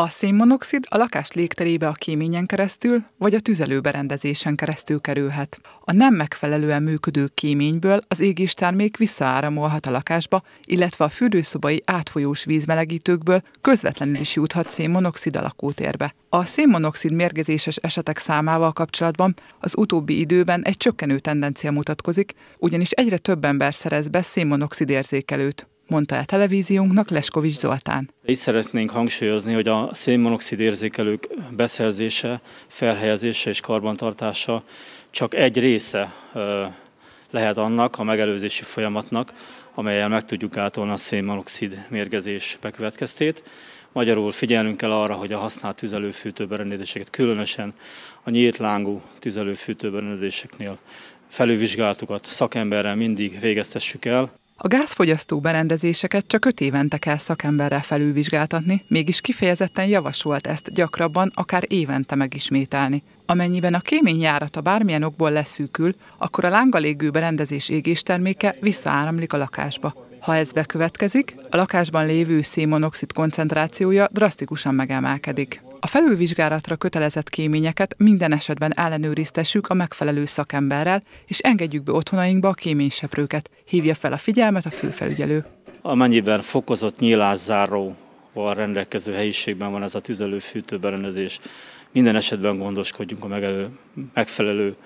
A szénmonoxid a lakás légterébe a kéményen keresztül, vagy a tüzelőberendezésen keresztül kerülhet. A nem megfelelően működő kéményből az égés termék visszaáramolhat a lakásba, illetve a fürdőszobai átfolyós vízmelegítőkből közvetlenül is juthat szénmonoxid a lakótérbe. A szénmonoxid mérgezéses esetek számával kapcsolatban az utóbbi időben egy csökkenő tendencia mutatkozik, ugyanis egyre több ember szerez be szénmonoxid érzékelőt mondta a televíziónknak Leskovics Zoltán. Itt szeretnénk hangsúlyozni, hogy a szénmonoxid érzékelők beszerzése, felhelyezése és karbantartása csak egy része lehet annak a megelőzési folyamatnak, amelyel meg tudjuk átolni a szénmonoxid mérgezés bekövetkeztét. Magyarul figyelnünk kell arra, hogy a használt tüzelőfűtőberendezéseket, különösen a nyílt lángú tüzelőfűtőberendezéseknél felülvizsgálatokat szakemberrel mindig végeztessük el. A gázfogyasztó berendezéseket csak öt évente kell szakemberrel felülvizsgáltatni, mégis kifejezetten javasolt ezt gyakrabban, akár évente megismételni. Amennyiben a kémény járata bármilyen okból leszűkül, akkor a lángalégő berendezés égésterméke visszaáramlik a lakásba. Ha ez bekövetkezik, a lakásban lévő szénmonoxid koncentrációja drasztikusan megemelkedik. A felülvizsgálatra kötelezett kéményeket minden esetben ellenőriztessük a megfelelő szakemberrel, és engedjük be otthonainkba a kéményseprőket, hívja fel a figyelmet a főfelügyelő. Amennyiben fokozott nyílászáró a rendelkező helyiségben van ez a tüzelőfűtő berendezés, minden esetben gondoskodjunk a megelő, megfelelő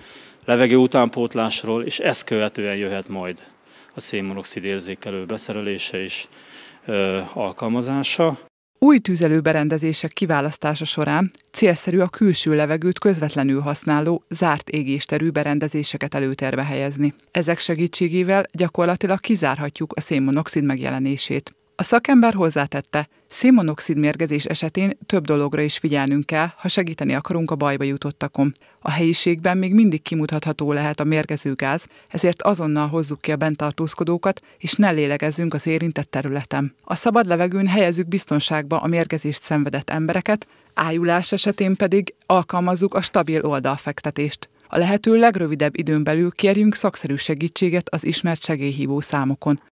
levegő utánpótlásról, és ezt követően jöhet majd a szénmonoxid érzékelő beszerelése és ö, alkalmazása. Új tüzelőberendezések kiválasztása során célszerű a külső levegőt közvetlenül használó, zárt égésterű berendezéseket előterbe helyezni. Ezek segítségével gyakorlatilag kizárhatjuk a szénmonoxid megjelenését. A szakember hozzátette, szénmonoxid mérgezés esetén több dologra is figyelnünk kell, ha segíteni akarunk a bajba jutottakon. A helyiségben még mindig kimutatható lehet a mérgező gáz, ezért azonnal hozzuk ki a bentartózkodókat, és ne lélegezzünk az érintett területen. A szabad levegőn helyezzük biztonságba a mérgezést szenvedett embereket, ájulás esetén pedig alkalmazzuk a stabil oldalfektetést. A lehető legrövidebb időn belül kérjünk szakszerű segítséget az ismert segélyhívó számokon.